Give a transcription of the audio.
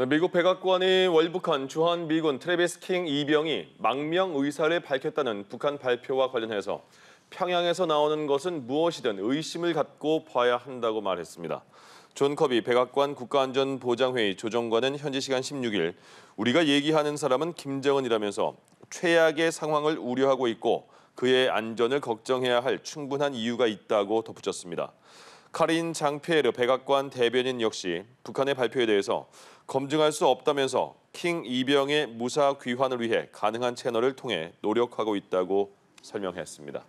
네, 미국 백악관이 월북한 주한 미군 트레비스 킹 이병이 망명 의사를 밝혔다는 북한 발표와 관련해서 평양에서 나오는 것은 무엇이든 의심을 갖고 봐야 한다고 말했습니다. 존 커비 백악관 국가안전보장회의 조정관은 현지 시간 16일 우리가 얘기하는 사람은 김정은이라면서 최악의 상황을 우려하고 있고 그의 안전을 걱정해야 할 충분한 이유가 있다고 덧붙였습니다. 카린 장피에르 백악관 대변인 역시 북한의 발표에 대해서 검증할 수 없다면서 킹 이병의 무사 귀환을 위해 가능한 채널을 통해 노력하고 있다고 설명했습니다.